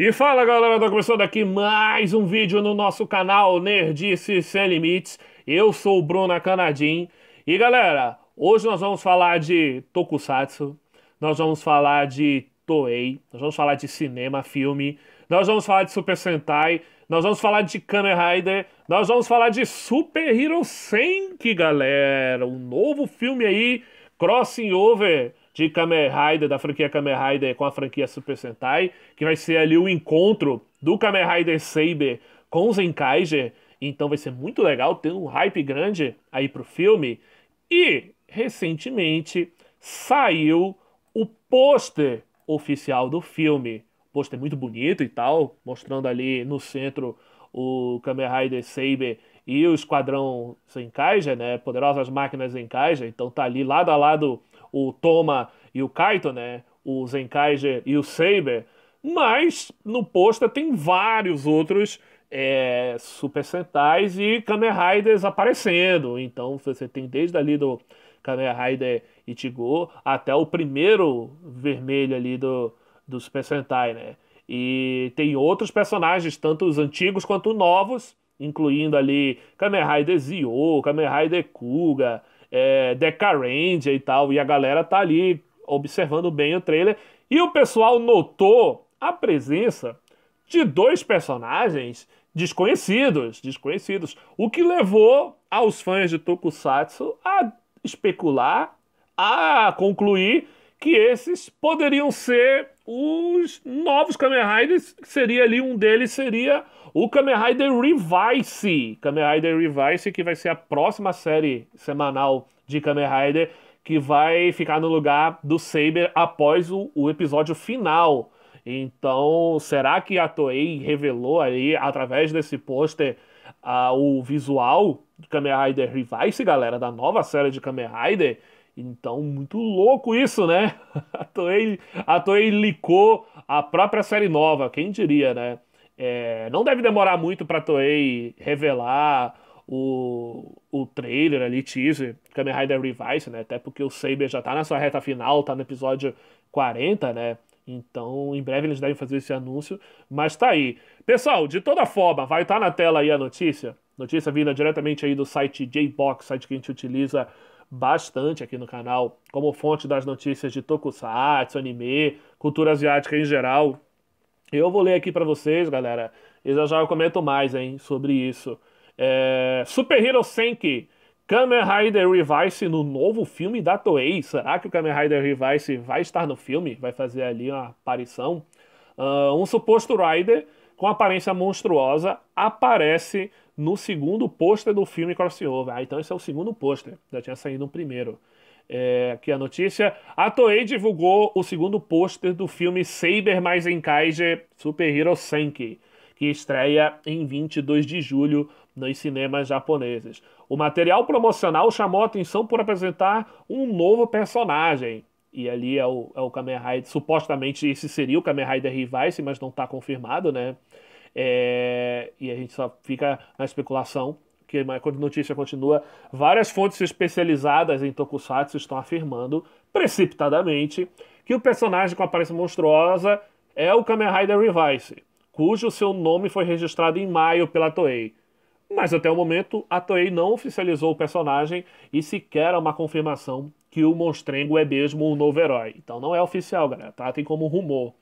E fala galera, do começando aqui mais um vídeo no nosso canal Nerdice Sem Limites. Eu sou o Bruno Canadim. E galera, hoje nós vamos falar de Tokusatsu, nós vamos falar de Toei, nós vamos falar de cinema, filme, nós vamos falar de Super Sentai, nós vamos falar de Kamen Rider, nós vamos falar de Super Hero Senki, galera. Um novo filme aí, Crossing Over de Kamen Rider, da franquia Kamen Rider com a franquia Super Sentai, que vai ser ali o encontro do Kamen Rider Saber com o Zenkaiger, então vai ser muito legal, tem um hype grande aí pro filme. E, recentemente, saiu o pôster oficial do filme. Pôster muito bonito e tal, mostrando ali no centro o Kamen Rider Saber e o Esquadrão Zenkaiger, né? Poderosas Máquinas Zenkaiger. Então tá ali lado a lado o Toma e o Kaito, né? O Zenkaiger e o Saber. Mas no posta tem vários outros é, Super Sentais e Kamen Riders aparecendo. Então você tem desde ali do Kamen Rider Ichigo até o primeiro vermelho ali do, do Super Sentai, né? E tem outros personagens, tanto os antigos quanto os novos, incluindo ali Kamen Rider Zio, Kamen Rider Kuga, é, Ranger e tal, e a galera tá ali observando bem o trailer. E o pessoal notou a presença de dois personagens desconhecidos, desconhecidos, o que levou aos fãs de Tokusatsu a especular, a concluir que esses poderiam ser os novos Kamen Riders, seria ali um deles seria o Kamen Rider Revice. Kamen Rider Revice, que vai ser a próxima série semanal de Kamen Rider, que vai ficar no lugar do Saber após o, o episódio final. Então, será que a Toei revelou ali, através desse pôster, uh, o visual do Kamen Rider Revice, galera, da nova série de Kamen Rider? Então, muito louco isso, né? A Toei, a Toei licou a própria série nova, quem diria, né? É, não deve demorar muito pra Toei revelar o, o trailer ali, teaser, Kamen Rider Revice, né? Até porque o Saber já tá na sua reta final, tá no episódio 40, né? Então, em breve eles devem fazer esse anúncio, mas tá aí. Pessoal, de toda forma, vai estar tá na tela aí a notícia. Notícia vinda diretamente aí do site Jbox, site que a gente utiliza bastante aqui no canal, como fonte das notícias de tokusatsu, anime, cultura asiática em geral. Eu vou ler aqui para vocês, galera. E já já eu comento mais, hein, sobre isso. É... Super Hero Senki, Kamen Rider Revice no novo filme da Toei. Será que o Kamen Rider Revice vai estar no filme? Vai fazer ali uma aparição? Uh, um suposto Rider com aparência monstruosa aparece no segundo pôster do filme Crossover. Ah, então esse é o segundo pôster, já tinha saído um primeiro. É, aqui a notícia. A Toei divulgou o segundo pôster do filme Saber mais Enkaiger Super Hero Senki, que estreia em 22 de julho nos cinemas japoneses. O material promocional chamou a atenção por apresentar um novo personagem. E ali é o, é o Kamen Rider, supostamente esse seria o Kamen Rider Revice, mas não está confirmado, né? É, e a gente só fica na especulação, que é a notícia continua. Várias fontes especializadas em Tokusatsu estão afirmando, precipitadamente, que o personagem com aparência monstruosa é o Kamen Rider Revice, cujo seu nome foi registrado em maio pela Toei. Mas até o momento, a Toei não oficializou o personagem e sequer há uma confirmação que o Monstrengo é mesmo um novo herói. Então não é oficial, galera, tá? Tem como rumor.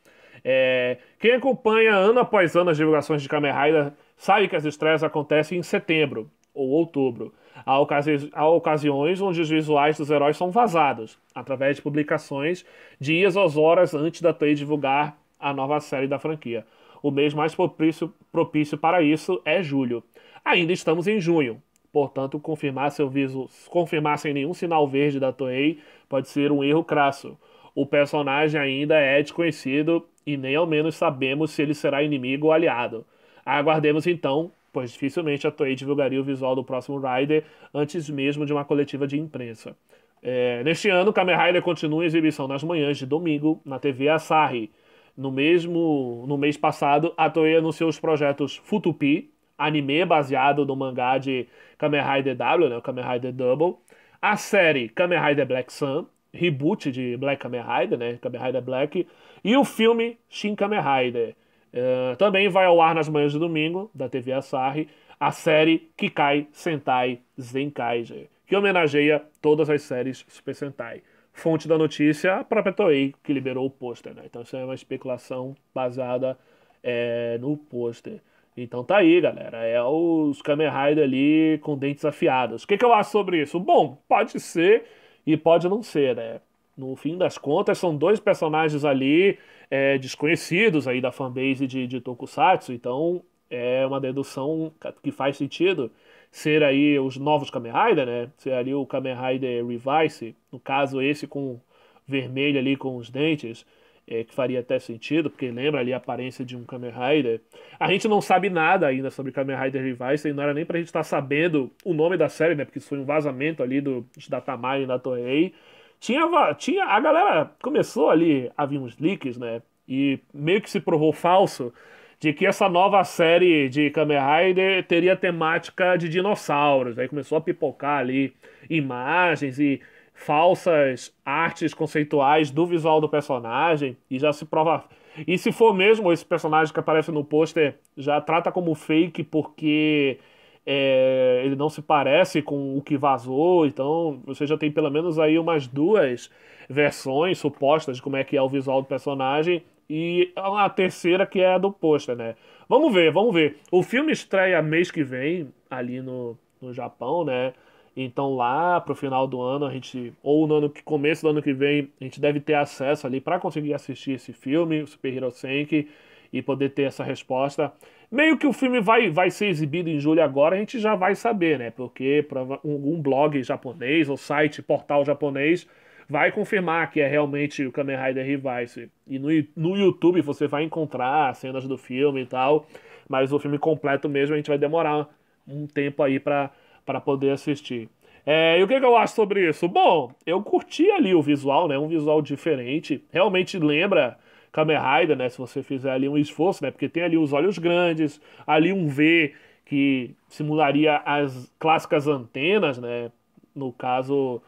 É, quem acompanha ano após ano as divulgações de Kamen Rider sabe que as estreias acontecem em setembro ou outubro. Há, ocasi há ocasiões onde os visuais dos heróis são vazados, através de publicações dias ou horas antes da Toei divulgar a nova série da franquia. O mês mais propício, propício para isso é julho. Ainda estamos em junho, portanto, confirmar, seu visu, confirmar sem nenhum sinal verde da Toei pode ser um erro crasso. O personagem ainda é desconhecido e nem ao menos sabemos se ele será inimigo ou aliado. Aguardemos então, pois dificilmente a Toei divulgaria o visual do próximo Rider antes mesmo de uma coletiva de imprensa. É, neste ano, Kamen Rider continua em exibição nas manhãs de domingo na TV Asahi. No mesmo no mês passado, a Toei anunciou os projetos Futupi, anime baseado no mangá de Kamen Rider W, né, o Kamen Rider Double, a série Kamen Rider Black Sun, reboot de Black Kamen Rider, né? Kamen Rider Black. E o filme Shin Kamen Rider. Uh, também vai ao ar nas manhãs de domingo, da TV Asahi, a série Kikai Sentai Zenkaiger, que homenageia todas as séries Super Sentai. Fonte da notícia, a própria Toei, que liberou o pôster, né? Então isso é uma especulação baseada é, no pôster. Então tá aí, galera. É os Kamen Rider ali com dentes afiados. O que, que eu acho sobre isso? Bom, pode ser e pode não ser, né? No fim das contas, são dois personagens ali é, desconhecidos aí da fanbase de, de Tokusatsu, então é uma dedução que faz sentido ser aí os novos Kamen Rider, né? Ser ali o Kamen Rider Revice, no caso esse com vermelho ali com os dentes, é, que faria até sentido, porque lembra ali a aparência de um Kamen Rider. A gente não sabe nada ainda sobre Kamen Rider Revice, não era nem pra gente estar tá sabendo o nome da série, né? Porque isso foi um vazamento ali do, da e da Toei. Tinha, tinha, a galera começou ali, havia uns leaks, né? E meio que se provou falso de que essa nova série de Kamen Rider teria temática de dinossauros. Aí começou a pipocar ali imagens e falsas artes conceituais do visual do personagem e já se prova. E se for mesmo esse personagem que aparece no pôster, já trata como fake porque é, ele não se parece com o que vazou, então você já tem pelo menos aí umas duas versões supostas de como é que é o visual do personagem e a terceira que é a do pôster, né? Vamos ver, vamos ver. O filme estreia mês que vem ali no, no Japão, né? Então lá para o final do ano a gente ou no ano que começo do ano que vem a gente deve ter acesso ali para conseguir assistir esse filme, o Super Hero Senki e poder ter essa resposta. Meio que o filme vai, vai ser exibido em julho agora, a gente já vai saber, né? Porque um blog japonês ou site, portal japonês vai confirmar que é realmente o Kamen Rider Revice. E no, no YouTube você vai encontrar cenas do filme e tal, mas o filme completo mesmo a gente vai demorar um tempo aí para para poder assistir. É, e o que, que, eu acho sobre isso? Bom, eu curti ali o visual, né? Um visual diferente. Realmente lembra Kamen Rider, né? Se você fizer ali um esforço, né? Porque tem ali os olhos grandes, ali um V que simularia as clássicas antenas, né? No caso,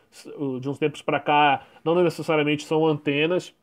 de uns tempos para cá, não necessariamente são antenas,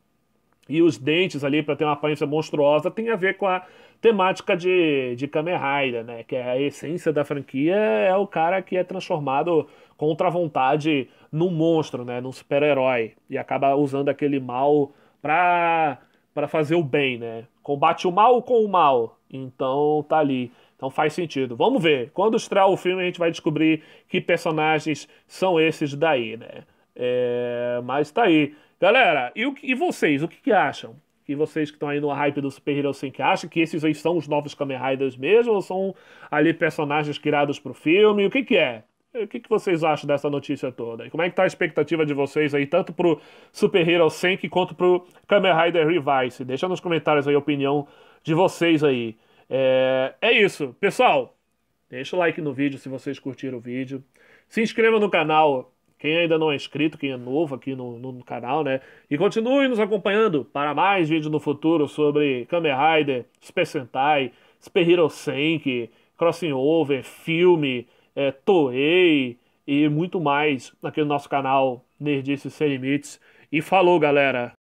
e os dentes ali para ter uma aparência monstruosa tem a ver com a temática de, de Kamen Rider, né? Que é a essência da franquia é o cara que é transformado contra a vontade num monstro, né? Num super-herói e acaba usando aquele mal para para fazer o bem, né? Combate o mal com o mal. Então tá ali. Então faz sentido. Vamos ver. Quando estrear o filme a gente vai descobrir que personagens são esses daí, né? É, mas tá aí. Galera, e, o, e vocês, o que, que acham? e vocês que estão aí no hype do Super Hero que acham que esses aí são os novos Kamen Riders mesmo ou são ali personagens criados para o filme? O que que é? O que, que vocês acham dessa notícia toda? E como é que tá a expectativa de vocês aí, tanto pro Super Hero 100 quanto pro Kamen Rider Revice? Deixa nos comentários aí a opinião de vocês aí. É, é isso. Pessoal, deixa o like no vídeo se vocês curtiram o vídeo. Se inscreva no canal quem ainda não é inscrito, quem é novo aqui no, no, canal, né? E continue nos acompanhando para mais vídeos no futuro sobre Kamen Rider, Super Sentai, Super Hero Senki, Crossing Over, filme, é, Toei e muito mais aqui no nosso canal Nerdice Sem Limites. E falou, galera!